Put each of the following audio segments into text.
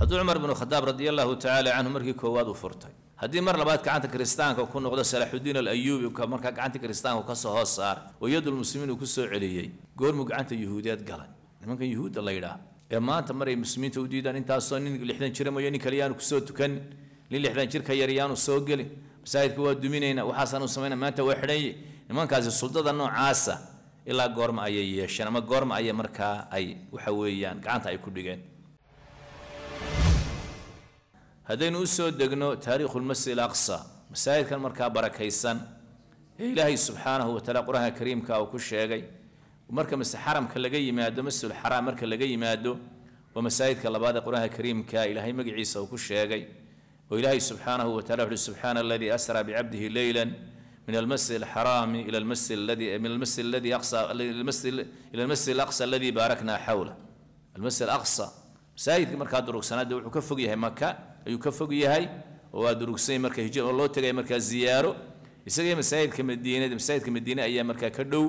hadduu cumar binu khadaab radia allaahu tacaala canhu markii koowaad u furtay haddii mar labaad gacanta kiristaanka ku noqdo salaaxudiin alayuubi markaa gacanta kiristaanku ka soo hoos saaray oo yadulmuslimiin uu ku soo celiyey goormuu gacanta yuhuudeed galay nimankan yuhuudda la yidhaah ee maanta maray muslimiinta u diidaan intaasoo nin lixdan jira mooye nin kaliyaanu kusoo tukanin nin lixdan jirka yar yaanu soo gelin masaajidka waa duminaynaa waxaasaanu samayna maanta waa xidhanye nimankaasi suldada noocaasa ilaa goorma ayay yeesheen ama goorma ayay markaa ay waxa weeyaan gacanta ay ku dhigeen هذين أسود دقنو تاريخ المسجد الأقصى مسائل كان مركا بركيسان إلهي سبحانه وتعالى قرآن كريم كاو كشيغي ومركا مس حرم كلغي مادو مسجد الحرام مركا لغي يمادو ومساجد كالباد قرآن كريم كا إلهي مقعيسا وكشيغي وإلهي سبحانه وتعالى سبحان الذي أسرى بعبده ليلا من المسجد الحرام إلى المسجد الذي من المسجد الذي أقصى المسجد إلى المسجد الأقصى الذي باركنا حوله المسجد الأقصى مساجد مركا دروك سنة وحكفق مكة ayuu ka fog yahay oo waa durugsan marka hijra oo loo tegaya markaa ziyaaro isaga masaajidka madiinada masaajidka madiine ayaa markaa ka dhow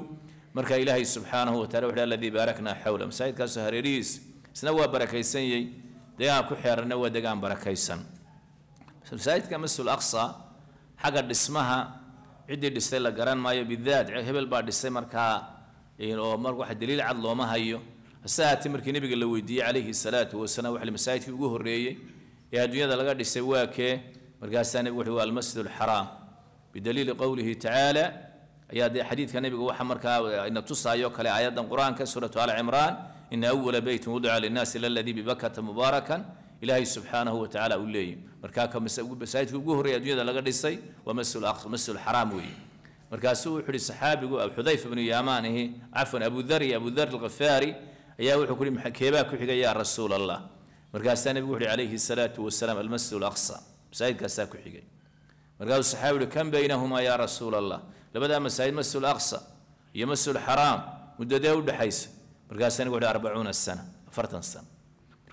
marka ilaahay subxaanahu wataala wuxuu alladii baaraknaa xawla masaajidkaasoo hareerihiis isna waa barakaysanyey deegaan ku xeeranna waa degaan barakaysan masaajidka masjid aqsa xagga dhismaha ciddii dhistay la garan maayo bidaat hebel baa dhisay markaa oo mar wax daliil cad looma hayo hase haatee markii nabiga la weydiiyey calayhi salaatu wasalaam waxa masaajidkii ugu horreeyey يا دنيا لقد سواك مرقاسان وحو والمسجد الحرام بدليل قوله تعالى يا حديث كان يقول حمرك إن تصا يوكل آيات القرآن كسورة آل عمران إن أول بيت وضع للناس إلا الذي ببكة مباركا إلهي سبحانه وتعالى أوليه مركاك بسايت قهر يا دنيا لقد سي ومسجد الأخر مس الحرام وي مركاسو حري الصحابي أو حذيفة بن يامانه إيه، عفوا أبو ذر أبو ذر الغفاري يا وحكري محكيبا يا رسول الله مركاس تاني بيقول عليه الصلاة والسلام المسجد الأقصى مساجد كاساكو حيقي مركاس الصحابة كم بينهما يا رسول الله لبدا مساجد المسجد الأقصى يا مسجد الحرام مدة داود حيس مركاس تاني بيقول 40 سنة فرتن سنة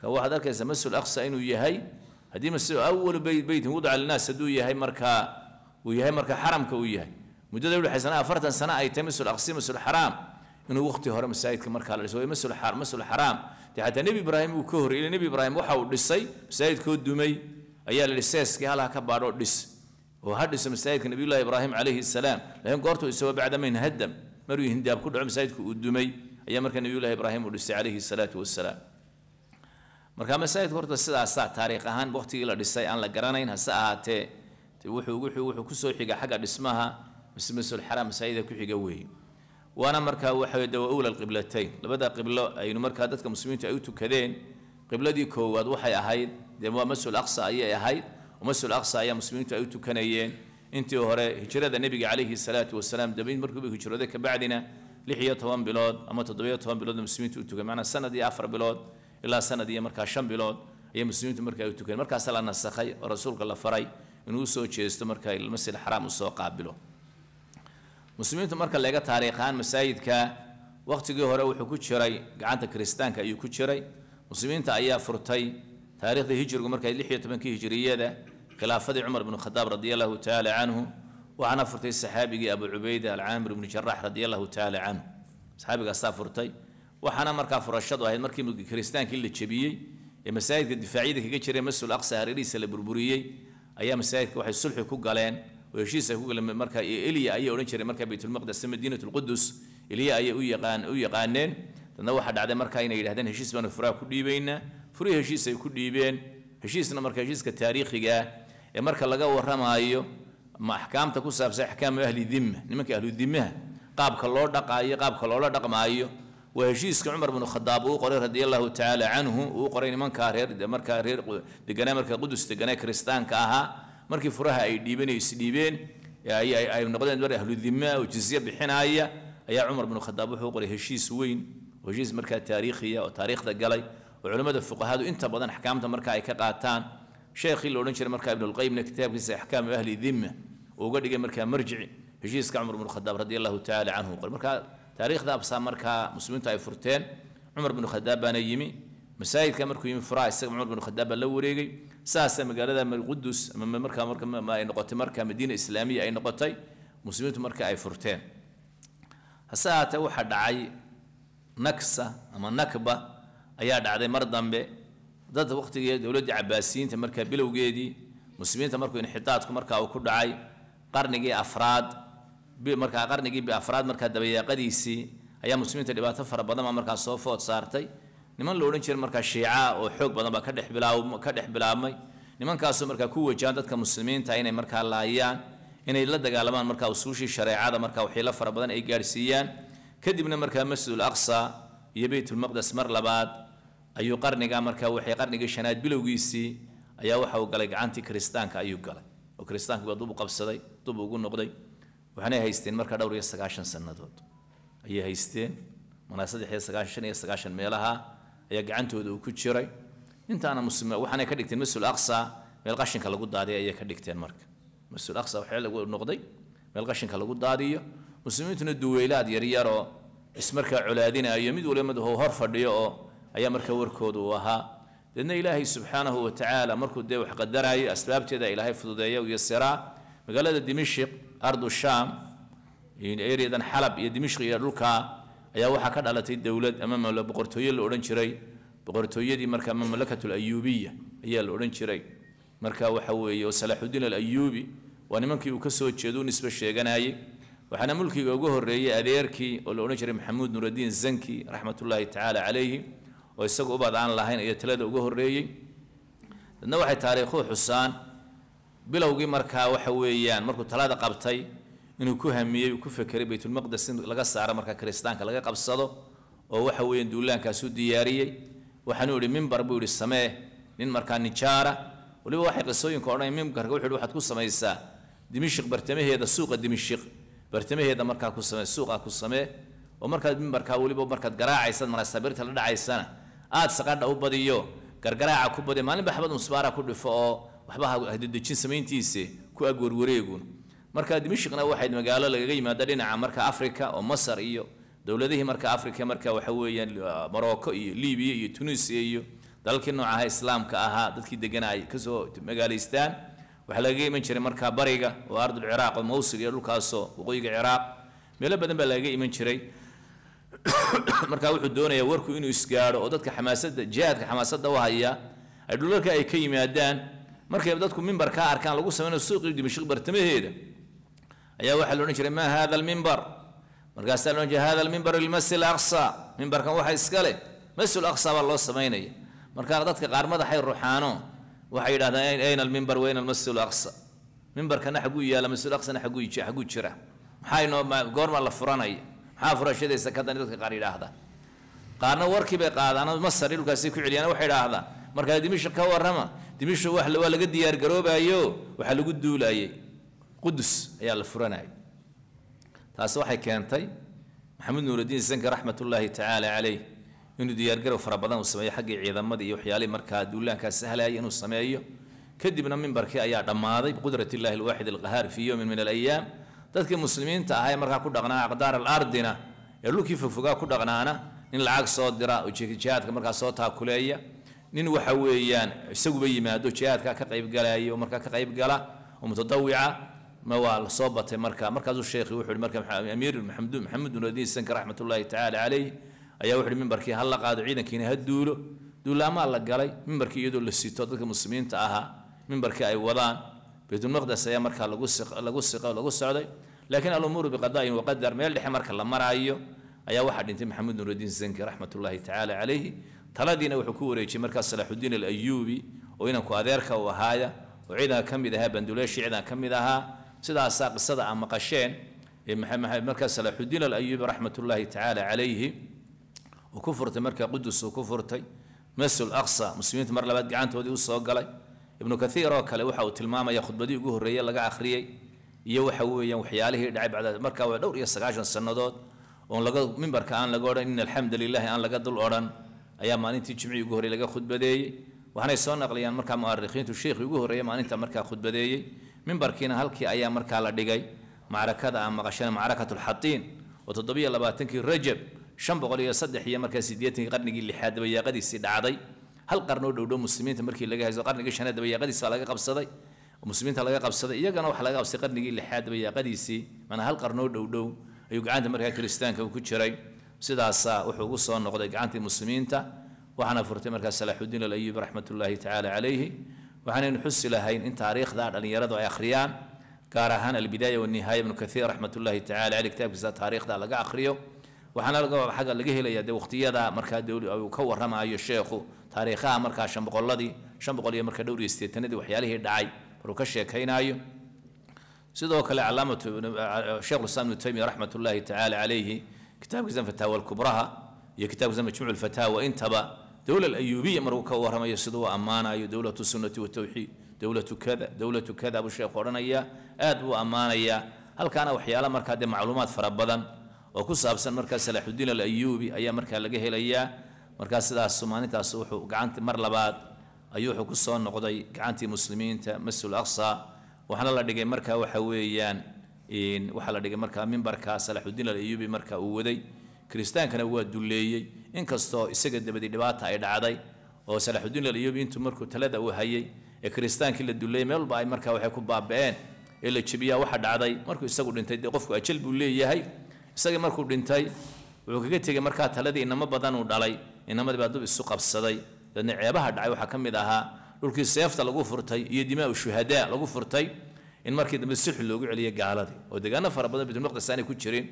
هو هذا كذا مسجد الأقصى إنه يهي هذه مسجد أول بيت بيت وضع للناس هذو يهي مركا ويهي مركا حرام كو يهي مدة داود حيس أنا فرتن سنة أي تمسجد الأقصى مسجد الحرام إنه وقتي هرم مساجد كمركا مسجد الحرام مسجد الحرام, مسجد الحرام. حتى نبي إبراهيم وكهر إلى نبي إبراهيم وحاو دسي مساجد كود دمي أيا للساس كي هلا كبارو دس وهدس مساجد نبي الله إبراهيم عليه السلام لأن قرتو إسوا بعد ما ينهدم مروا يهنداب كل عم مساجد كود دمي أيا مركا نبي الله إبراهيم ودس عليه الصلاة والسلام مركا مساجد قرتو سيدا أستا تاريخ أهان بوقتي إلى دسي أن لقرانين هسا آتي وحو وحو وحو كسو حقا حقا دسمها مسمس الحرام مساجد كحقا وهي وانا مركها وحي دو اولى القبلتين لبدا قبله اي مركها دتك مسلمين تو ايتو كدين قبلتي كواد وحي اهيد دي مو مسل الاقصى اي اهيد ومسل الاقصى اي مسلمين تو ايتو كنيين انت هره هجره النبي عليه الصلاه والسلام دبين مركو بي هجره دك بعدنا لحية طوان بلاد اما تدوية طوان بلاد مسلمين تو ايتو كمعنى سنه دي افر بلاد الا سنه دي مركها شم بلاد اي مسلمين تو مركها ايتو كن مركها سلا ورسولك الله فري انو سو تشيستو مركها المسجد الحرام وسو قابلو muslimiintu marka laga taariikhaan masaajidka waqtigii hore wuxuu ku jiray gacanta kiristaanka ayuu ku jiray muslimiinta ayaa furtay taarikhdii hijrigu markay lix iyo tobankii hijriyada khilaafadii cumar bnu khadaab radi allahu tacaala canhu waxaana furtay saxaabigii abu cubayda alcaamir ibnu jarax radi allahu tacaala canhu saxaabigaasaa furtay waxaana markaa furashadu ahayd markii kiristaankii la jebiyey ee masaajidka difaacyada kaga jireen masul aqsa hareerihiisa la burburiyey ayaa masaajidka waxay sulxi ku galeen وهشيسة كوكلا من مركا إليا أي أورين شري مركا بيت المقدس مدينة القدس إليا أي أوي قان أوي قانين تنوح عدا مركا إنا إلى هدن هشيس بانو فراه كل يبين فري هشيسة كل يبين هشيسة مركا هشيسة كتاريخي قا مركا لقا ورما أيو ما أحكام تكوسا بس أحكام أهل الذمة نمك أهل الذمة قاب كالور دقا أي قاب كالور دقا ما أيو وهشيس كعمر بن الخطاب وقرر رضي الله تعالى عنه وقرر من كارير دمر كارير دقنا مركا قدس كريستان كاها markii furaha ay dhiibeen ay isdhiibeen ay noqdeen mar ahludima oo jizye bixinaaya ayaa cumar binu khadaab wuxuu qoray heshiis weyn heshiis markaa taariikhiya oo taariikhda galay oo culimmada fuqahadu inta badan axkaamta marka ay ka qaataan sheekhii la odhan jiray markaa ibnulqayimna kitaabkiisa axkaamu ahli dima oo uga dhigay markaa marjici heshiiska cumar bnu khadaab radi allahu tacaala canhu qoray markaa taariikhda absaa markaa muslimiintu ay furteen cumar binu khadaab baana yimi masaajidka markuu yimi furaha isaga cumar bin khadaab baa la wareegay saasa magaalada qudus ama noqotay marka madiina islaamiya ay noqotay muslimiintu marka ay furteen hase haatee waxaa dhacay naksa ama nakba ayaa dhacday mar dambe dad waqtigii dowladdii cabaasiyiinta markaa bilowgeedii muslimiinta markuu inxitaadku markaa uu ku dhacay qarnigii afraad markaa qarnigii afraad markaa dabayaaqadiisii ayaa muslimiinta dhibaato fara badan baa markaa soo food saartay niman la odhan jiray markaa shiica oo xoog badan baa ka dhex bilaab ka dhex bilaabmay nimankaasu markaa ku wajahaan dadka muslimiinta inay markaa laayaan inay la dagaalamaan markaa usuushii shareecada markaa waxay la fara badan ay gaarsiiyaan kadibna markaa masjidul aqsa iyo baytulmaqdes mar labaad ayuu qarnigaa markaa waxay qarnigii shanaad bilowgiisii ayaa waxa uu galay gacantii kiristaanka ayuu galay oo kiristaanka baa dub u qabsaday dub ugu noqday waxaanay haysteen markaa dhowr iyo sagaashan sannadood ayay haysteen manaa saddex iyo sagaashan shan iyo sagaashan meelaha ayaa gacantooda uu ku jiray intaana waxaanay ka dhigteen masul aqsa meel qashinka lagu daadiyo ayay ka dhigteen marka masul aqsa waxaa lagu noqday meel qashinka lagu daadiyo muslimiintuna duweylaad yaryar oo ismarkaa colaadinayo mid waliba mid hor fadhiyo oo ayaa markaa warkoodu u ahaa deedna ilaahay subxaanahu watacaala markuu dee wax qadarayay asbaabteeda ilaahay fududeeya u yasiraa magaalada dimashq ardu shaam eryadan xalab iyo dimashq iyo dhulkaa ayaa waxaa ka dhalatay dowlad ama boqortooye la odhan jiray boqortooyadii marka mamlakatul ayuubiya ayaa la odhan jiray marka waxa weeye oo salaaxudiin alayuubi waa nimankii uu ka soo jeedo u sheeganayay waxaana mulkiga ugu horreeyey adeerkii oo la odhan jiray maxamuud nuraddiin zanki raxmatullaahi tacaala calayhi oo isagu ubad aan lahayn ayaa talada ugu horeeyey dadna waxay taariikhuhu xusaan bilowgii markaa waxa weeyaan markuu talada qabtay inuu ku hamiyey ku fekeray baytulmaqdes in laga saaro marka kiristaanka laga qabsado oo waxa weeyaan duulaankaasu diyaariyey waxaanuu idhi mimbar buu idhi samee nin markaa nijaara weliba waxay qisooyinka odhanay mimbarka wuxuu idhi waxaad ku samaysaa dimishiq bartamaheeda suuqa dimishiq bartamaheeda markaa ku samee suuqa ku samee oo markaad mimbarkaa weliba markaad garaacaysad manaasabirta la dhacaysana aad saqadha u badiyo gargaraaca ku badiyo maalinba xabad musbaara ku dhifo oo waxba hadedejin samayntiisi ku ag marka dimashikna waxayd magaalo lagaga yimaada dhinaca marka africa oo masar iyo dowladihii marka africa marka waxa weeyaan uh, morocco iyo libiya iyo tunisia iyo dalalkii noocaha islaamka ahaa dadkii deganaa ay kasoo magaalaystaan waxaa lagaga iman jiray marka bariga oo ardul ciraaq oo mawsil iyo dhulkaasoo waqooyiga ciraaq meelo badan baa lagaga iman jiray markaa wuxuu doonayaa warku inuu isgaadho oo dadka xamaasadda jihaadka xamaasadda u haya ay dhulalka ay ka yimaadaan markay dadku mimbar ka arkaan lagu samaynayo suuqii dimashq bartamaheeda ayaa waxaa la jiray maa hada almimbar markaasaa la odhan jiray hada almimbar lilmasjid alaqsa mimbarkan waxa iska leh masjid alaqsa baa loo samaynaya markaa dadka qaar madaxay ruxaano waxay yidhahdeen ayna almimbar wayna almasjid alaqsa mimbarkana xaguu yaala masjid alaqsana xaguu jira maxaa goormaa la furanaya maxaa furashadiisa ka dadka qaar yidhaahda qaarna warkii bay qaadaan masar dhulkaasi ku celiyaan waxay idhaahdaa markaa dimisha ka warrama dimisha waa laga diyaargaroobayo waxaa lagu duulayay قدس يا الفرناي تاسوحي كانتي محمد نور الدين الزنك رحمة الله تعالى عليه إنه ديار قرو فربضان وسمية حق عيدا مدي وحيالي مركا دولا كسهلا آية ينو السمية كدبنا من بركي أيا دماضي بقدرة الله الواحد القهار في يوم من الأيام تذكر المسلمين تاهاي مركا كدغنا أقدار الأرضنا يلو كيف فقا كدغنا أنا إن العاق صوت دراء وشيك جهات مركا صوتها كلية نين وحويان سوبي ما دو جهات كا كقيب قلا أيو مركا كقيب قلا ومتطوعة ma waa la soo batay markaa markaasuu sheekhi wuxuu hi marka amiir maxamud nuradin sanka raxmat ullaahi tacaala caleyh ayaa wuxuu hi mimbarkii ha la qaado ciidankiina ha duulo duulaamaa la galay mimbarkii iyadoo la sito dadka muslimiinta ahaa mimbarkii ay wadaan baytulmaqdes ayaa markaa lagu lagu siqo lagu socday laakiin alumuuru biqada'in waqadar meel dhexe marka la maraayo ayaa waxaa dhintay maxamuud nuradin zanki raxmat ullaahi tacaala caleyhi taladiina wuxuu ku wareejiyey markaas salaaxudiin alayuubi oo inanku adeerka u ahaaya oo ciidanka ka mid ahaa banduleeshi ciidanka ka mid ahaa سداسا قصدا عن مقشين مركز صلاح الدين الأيوبي رحمة الله تعالى عليه وكفرت مركز قدس وكفرتي مس الأقصى مسلمين مر لبعد جانت ودي وصوق علي ابن كثير أكل وحى وتلمامة يأخذ بديو جوه الرجال لقى آخرية يوحى ويوحياله دعى بعد مركز ودور يسقاشن سنادات وان لقى من بركة أن لقى إن الحمد لله أن لقى دل أوران أيام ما نتي جمع يجوه الرجال لقى خد بديه وهنا يسون أقليان مركز مؤرخين تشيخ يجوه الرجال ما نتي مركز خد بديه mimbarkiina halkii ayaa markaa la dhigay macrakada aan maqashana macrakatulxatiin oo toddobiyo labaatankii rajab shan boqol iyo saddex iyo markaa sideetankii qarnigii lixaad dabayaaqadiisii dhacday hal qarnoo dhowdhow muslimiinta markii laga hayso qarnigii shanaad dabayaaqadiisi baa laga qabsaday muslimiinta laga qabsaday iyagana waxaa laga qabsaday qarnigii lixaad dabayaaqadiisii maanaa hal qarnoo dhowdhow ayuu gacanta markaa kiristaanka ku jiray sidaasaa wuxuu ugu soo noqday gacantii muslimiinta waxaana furtay markaa salaaxudiin alayubi raxmatullaahi tacaala calayhi وحنا نحس إلى هين إن تاريخ ذا أن يردوا آخريان كارهان البداية والنهاية من كثير رحمة الله تعالى على كتاب ذا تاريخ ذا لقى آخريو وحنا لقى حاجة لقيه إلى يد وقتية ذا مركز دولي أو كور رمى أي الشيخ تاريخها مركز شنب قل الذي شنب قل يمركز دولي استيتند وحياله دعي ركش كين أيو سيدوك الإعلامة شيخ الإسلام ابن رحمة الله تعالى عليه كتاب زم فتاوى الكبرها يكتاب كتاب زم مجموع الفتاوى انتبه dowla alayuubiya markuu ka waramayo siduu u ammaanayo dowlatu sunnati watawxiid dowlatu kada dowlatu kada buu sheekhu odhanayaa aad buu ammaanayaa halkaana waxyaala markaa dee macluumaad fara badan oo ku saabsan markaa salaaxudiin alayuubi ayaa markaa laga helayaa markaa sidaas maalintaas wuxuu gacanti mar labaad ayuu wuxuu ku soo noqday gacantii muslimiinta masjid aqsa waxaana la dhigay markaa waxa weeyaan waxaa la dhigay markaa mimbarka salaaxudiin alayuubi marka uu waday kiristaankana waa duleeyey inkastoo isaga dabadi dhibaata ay dhacday oo salaaxudiin alayubi intuu markuu talada uu hayey ee kiristaankii la dulayay meel walba ay markaa waxay ku baaba'een ee la jebiyaa waxa dhacday markuu isagu dhintay dee qofku ajal buu leeyahay isagii markuu dhintay wuxuu kaga tegey markaa taladii inamo badan uu dhalay inamadii baa dub isu qabsaday dabeedna ceebaha dhacay waxaa ka mid ahaa dhulkii seefta lagu furtay iyo dimaa'u shuhadaa lagu furtay in markii dambe sixi loogu celiyay gaaladii oo deegaano fara badan bitulmaqdis aanay ku jirin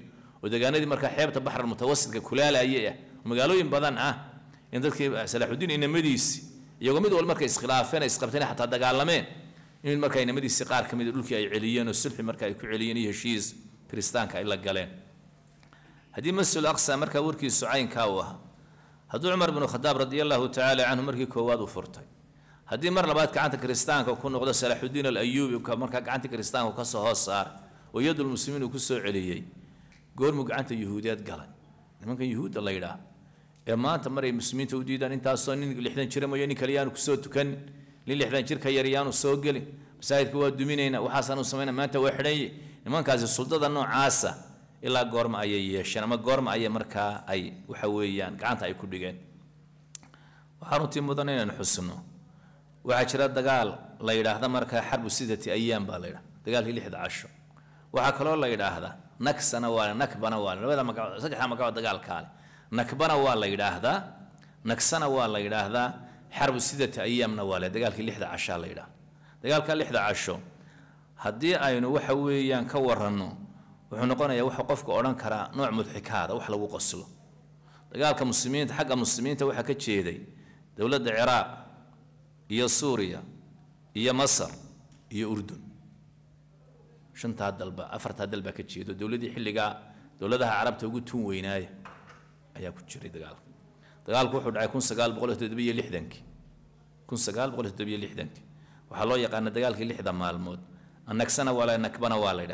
oo deegaanadii markaa xeebta baxral mutawasitka kulaalayay ah magaalooyin badan ah in dadkii salaaxudiin inamadiisi iyagoo mid wal markay iskhilaafeen ay isqabteen xataa dagaalameen in markaa inamadiisii qaar ka mida ah dhulkii ay celiyeen oo sulxi marka ay ku celiyeen iyo heshiis kiristaanka ay la galeen haddii masjid aqsa markaa warkiisu caynkaa u ahaa hadduu cumar binu khadaab radi allahu tacaala canhu markii koowaad u furtay haddii mar labaad gacanta kiristaanka ku noqdo salaaxudiin alayuubi markaa gacantii kiristaanka kasoo hoos saar oo yadulmuslimiin uu ku celiyey goormuu gacanta yuhuudiyaad galay nimankan yuhuudda la yidhaah ee maanta maray muslimiinta u diidaan intaasoo nin lixdan jira mooye nin kale kusoo tukanin nin lixdan jirka yar yaanu soo gelin masaajidka waa duminayna waxaasaanu samayna maanta waa xidhanye nimankaasi suldada noocaasa ilaa goorma ayay yeesheen ama goorma ayay markaa ay waxa weeyaan gacanta ay ku dhigeen waxaa runtii mudan inaan xusno waxaa jira dagaal la yidhaahda markaa xarbu sidati ayaam baa la yidhahda dagaalkii lixda casho waxaa kaloo la yidhaahda naksana waale nakbana waale labada magacood saddexda magacood dagaalkaa ah nakbana waa la yidhaahdaa nagsana waa la yidhaahdaa xarbu sidata ayaamna waa le dagaalka lixda cashaa la yidhahda dagaalka lixda casho haddii aynu waxa weeyaan ka waranno wuxuu noqonayaa wuxuu qofka odhan karaa nooc mudxikaada wax lagu qoslo dagaalka muslimiinta xagga muslimiinta waxaa ka jeeday dowladda ciraaq iyo suuriya iyo masar iyo urdun shantaa dalba afartaa dal ka jeedo dowladdii xilligaa dowladaha carabta ugu tun weynaaya ayaa ku jiray dagaalka dagaalku wuxuu dhacay kun sagaal boqol toddobiyo lixdankii kun sagaal boqol toddobiyo lixdankii waxaa loo yaqaana dagaalkii lixda maalmood anagsana waa la nagbana waa la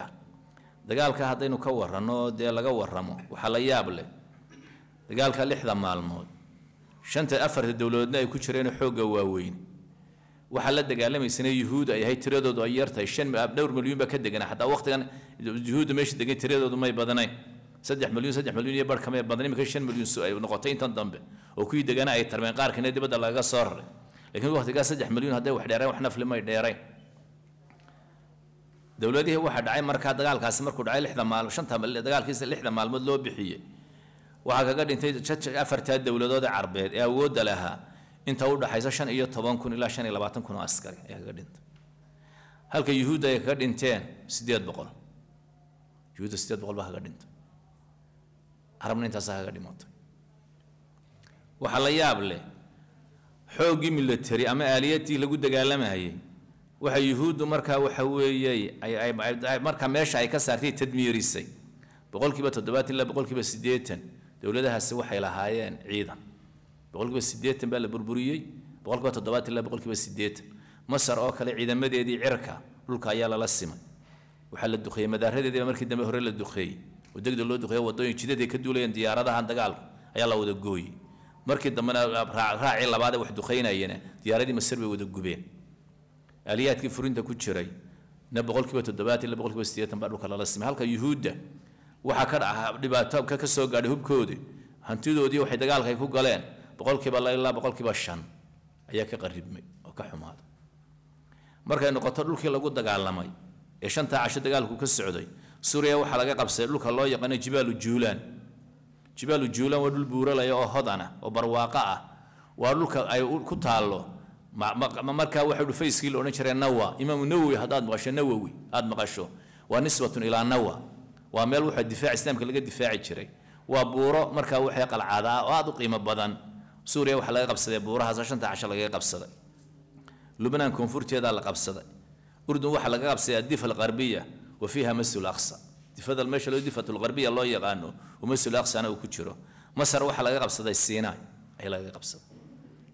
dagaalka haddaynu ka warano dee laga waramo waxaa la yaab leh dagaalka lixda maalmood shanta afarta dowladoodna ay ku jireen xoogga waaweyn waxaa la dagaalamaysana yuhuud ay ahayd tiradoodu ay yartahay shan ah, dhowr milyuun baa ka deganaa xataa waqtigan yuhuudda meesha degan tiradoodu may badanayn saddex milyun saddex milyun iyo barh kamee badan iminka shan milyun ay noqotay intan dambe oo kuwii degana ay tarmeen qaarkiina dibadda laga soo raray laakiin waktigaa saddex milyun hadday wax dheereen wax nafli may dheereen dowladihii waxaa dhacay markaa dagaalkaasi markuu dhacay lixda maalmo shanta dagaalkiisa lixda maalmood loo bixiyey waxaa kaga dhintay afartaa dowladood ee carbeed ee awoodda lahaa inta u dhaxaysa shan iyo toban kun ilaa shan iyo labaatan kun oo askari ayaa kaga dhintay halka yuhuudda ay kaga dhinteen sideed boqol yuhuudda sideed boqol baa kaga dhintay arabna intaasa kaga dhimato waxaa la yaab leh xooggii military ama aaliyadii lagu dagaalamayay waxa yuhuuddu markaa waxa weeye markaa meesha ay ka saartay tadmiirisay boqolkiiba toddobaatan ilaa boqolkiiba siddeetan dowladahaasi waxay lahaayeen ciidan boqolkiiba siddeetan baa la burburiyey boqolkiiba toddobaatan ilaa boqolkiiba siddeetan masar oo kale ciidamadeedii cirka dhulka ayaa lala simay waxaa la duqeeyey madaaradeediiba markii dambe hore la duqeeyey wadegda loo duqeeya wadooyin jidad ka duulayeen diyaaradahan dagaalku ayaa la wada gooyey markii dambena raacii labaadee wax duqaynayana diyaaradii masar bay wada gubeen aliyaadkii furinta ku jiray na boqol kiiba toddobaatan ilaa boqol baa dhulka lala simay halka yuhuudda waxaa ka dhaca dhibaato ka soo gaadhay hubkoodii hantidoodii waxay dagaalka ay ku galeen boqol la ilaa boqol shan ayaa ka qaribmay oo ka xumaaday markay noqoto dhulkii lagu dagaalamay ee shantaa casho dagaalku ka socday suuriya waxaa laga qabsaday dhulka loo yaqaano jibaalu juulaan jibaalu juulaan waa dhul buuralaya oo hodana oo barwaaqo ah waa dhulka ay ku taallo markaa waxa fayskii la odhan jiray nawa imaamu nawowi haddaad maqasho nawowi aad maqasho waa nisbatun ilaa nawa waa meel waxaa difaac islaamka laga difaaci jiray waa buuro markaa waxay qalcada oo aad u qiimo badan suuriya waxaa laga qabsaday buurahaas shanta casho lagaga qabsaday lubnaan koonfurteedaa la qabsaday urdun waxaa laga qabsaday addifa alqarbiya وفيها مسجد الأقصى دفدا المشي لو دفة الغربية الله يقانو ومسجد الأقصى أنا وكجرو مصر وحلا يقبض صدى السيناء أي لا يقبض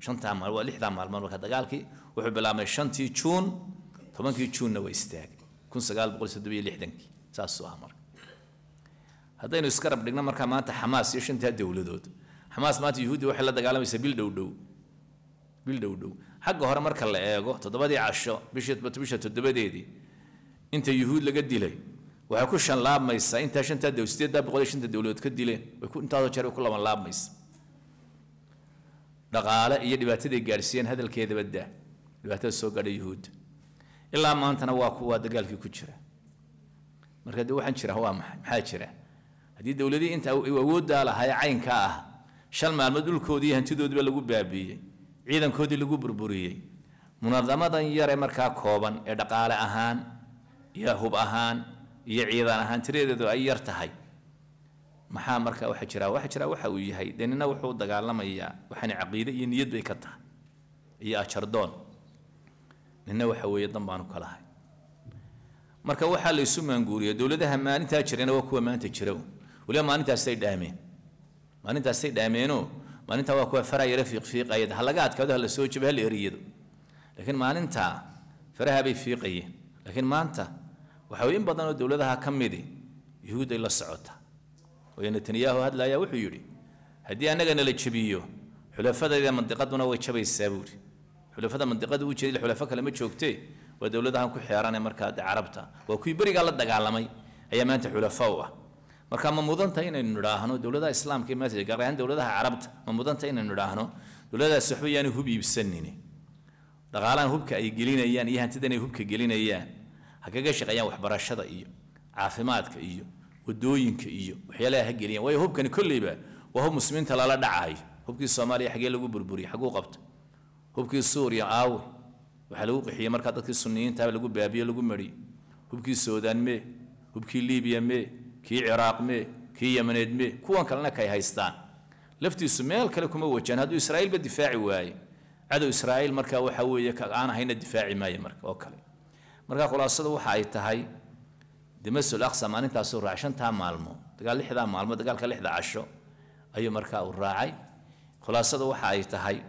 شن تعمل ولح تعمل مرة كذا قال كي وحب العام شن تيجون ثمان كيجون نو يستاج كن سقال بقول سدوي لحدنك ساس أمر هذا إنه سكرب دقنا مركا ما أنت حماس يش أنت هدي ولدود حماس ما تيهود وحلا دقالهم يسبيل دودو بيل دودو حق هرا مركا لا إيجو تدبدي عشة بيشت بتبيشت تدبدي دي inta yuhuud laga dilay waxay ku shanlaabmaysaa intaa shantaa dowlad sideedaa boqol iyo shanta dowladood ka dileen way intaasoo jeer ku labanlaabmaysa dhaqaale iyo dhibaataday gaadhsiiyeen hadalkeedaba daa dhibaatada soo gaadha yuhuudda ilaa maantana waa kuwaa dagaalkii ku jira marka dee waxaan jira waa maxay maxaa jira haddii dowladihii inta awooddaa lahaa ee caynka ah shan maalmood dhulkoodii hantidoodiiba lagu baabiiyey ciidankoodii lagu burburiyey munaadamadan yare markaa kooban ee dhaqaale ahaan iyo hub ahaan iyo ciidan ahaan tiradeedu ay yar tahay maxaa markaa waxa jira waxa jira waxa uu yahay dee wuxuu dagaalamayaa waxaana caqiide iyo niyad bay ka tahay iyo ajardoon nina waxa weeye dan baanu ka marka waxaa la maanguuriya dowladaha maalintaa jirana waa kuwa maanta jira waliba maalintaasay dhaameen maalintaasay dhaameenoo maalintaa waa kuwa faraha yara fiiqfiiqayad ha ha la soo jabo ha la eriyado laakiin maalintaa faraha fiiqayeen laakiin maanta وحوي إن بدنا الدولة ها كم يدي يهود إلا سعوتها وين تنياهو هاد لا يوحي يري هدي أنا جن لتشبيه حلفاء إذا منطقة دونا وتشبي السابوري حلفاء منطقة وتشري الحلفاء كلمة شوكتي ودولة ها كل حيران مركات عربتها وكل بريق الله دجال ماي أي ما أنت حلفاء مركا ممودن تين إن نراهنو دولة إسلام كي ما تيجي يعني قرآن دولة عربت ممودن تين إن نراهنو دولة السحبي يعني هو بيبسنني دقالان هو كأي جلين أيان يعني. إيه أنت دني هكذا شقيان يعني ودوينك إيوه وحيلا هجيرين يعني، ويا هوب كان كل يبه وهو مسلمين تلا لا دعاي هوب كي الصومالي حقي لو بربوري حقو قبت هوب كي سوريا أو وحلو قحية مركات كي السنيين تاب لو بابي لو مري هوب كي السودان مي هوب كي ليبيا مي كي العراق مي كي يمن مي كوان كلنا كاي هايستان لفتي السمال كلكم وجهان هادو إسرائيل بدفاعي واي عدو إسرائيل مركا وحوي يك أنا هنا الدفاعي ما يمرك أوكي مرقى خلاصة دو حايت هاي دمس الأقصى ما أنت أسرع عشان تام معلمه تقال لحدا معلمه تقال كل لحدا عشو أيو مرقى الراعي خلاصة دو حايت هاي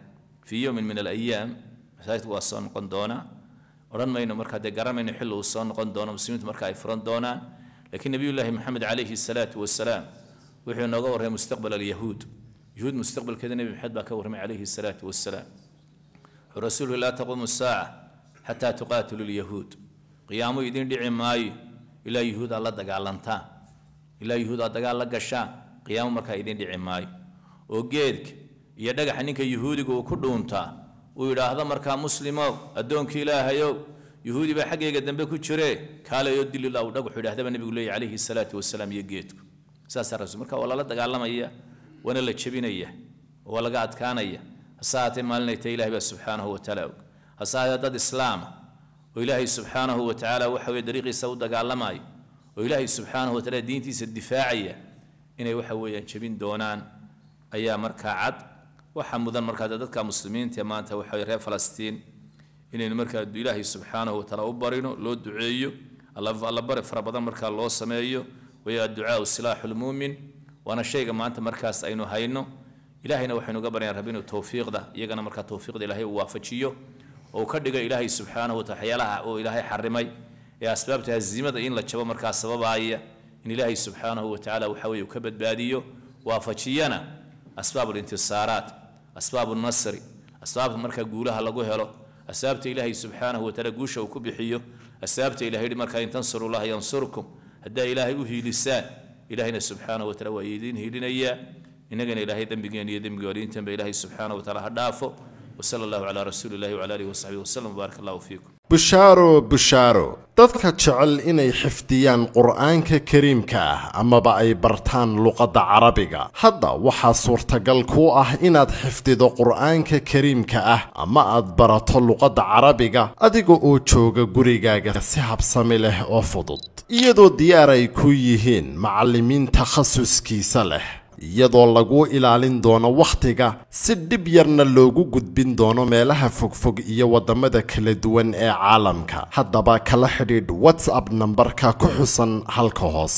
في يوم من الأيام سايت وصل قندونا ورن ما إنه مرقى دجرا من حلو وصل قندونا مسلمت مرقى إفران دونا لكن نبي الله محمد عليه الصلاة والسلام وحنا نظور هي مستقبل اليهود يهود مستقبل كذا نبي محمد بكورهم عليه الصلاة والسلام الرسول لا تقوم الساعة حتى تقاتل اليهود qiyaamo idin dhici maayo ilaa yuhuudaa la dagaalantaa ilaa yuhuudaa dagaal la gashaa qiyaamo markaa idin dhici maayo oo geedka iyo dhagaxa ninka yuhuudiga uu ku dhuuntaa uu yidhaahdo markaa muslimow addoonkii ilaahayow yuhuudi baa xaggayga dambe ku jiree kaalayoo dilila uu dhagaxu yidhahdaba nebigu leeyahy calayhi salaatu wasalaam iyo geedku saasaa rasul marka waa lala dagaalamaya waana la jebinaya waa laga adkaanaya hase haatee maalinay tahay ilahi baa subxaanahu watacaala og hase haatee dad islaama oo ilaahay subxaanahu watacaala waxa weye dariiqiisa u dagaalamayo oo ilaahay subxaanahu watacaala diintiisa difaacaya inay waxa weeyaan jebin doonaan ayaa markaa cad waxaa mudan markaa dadka muslimiinta maanta waxa reer falastiin inaynu markaa ilaahay subxaanahu watacaala u barino loo duceeyo allabari fara badan markaa loo sameeyo waya adducaau silaaxu lmuumin waana shayga maanta markaas aynu hayno ilaahayna waxaynu uga rabbi inuu towfiiqda iyagana markaa towfiiqda ilaahay uu waafajiyo أو كدقة إلهي سبحانه وتحيالها أو إلهي حرمي يا أسباب تهزيمة إن لتشبه مركز سبب آية إن إلهي سبحانه وتعالى وحوي وكبد باديو وافتشينا أسباب الانتصارات أسباب النصر أسباب مركز قولها لقوهلو أسباب إلهي سبحانه وتعالى قوشه وكبحيو أسباب إلهي مركز ينتنصر الله ينصركم هدا إلهي وهي لسان إلهينا سبحانه وتعالى وإيدين هي لنا إياه إنك إلهي ذنبك يعني ذنبك يعني ذنبك سبحانه وتعالى هدافه wsala allahu calaa rasuuli llahi wcala alihi bushaaro bushaaro dadka jecel inay xifdiyaan qur'aanka kariimka ah amaba ay bartaan luqadda carabiga hadda waxaa suurtagal ku ah inaad xifdido qur'aanka kariimka ah ama aad barato luqadda carabiga adiga oo jooga gurigaaga si habsami leh oo fudud iyadoo diyaar ay ku yihiin macallimiin takhasuskiisa leh iyadoo lagu ilaalin doono wakhtiga si dhib yarna loogu gudbin doono meelaha fogfog iyo waddamada kala duwan ee caalamka haddaba kala xidhiidh whatsapp nambarka ku xusan halka hoose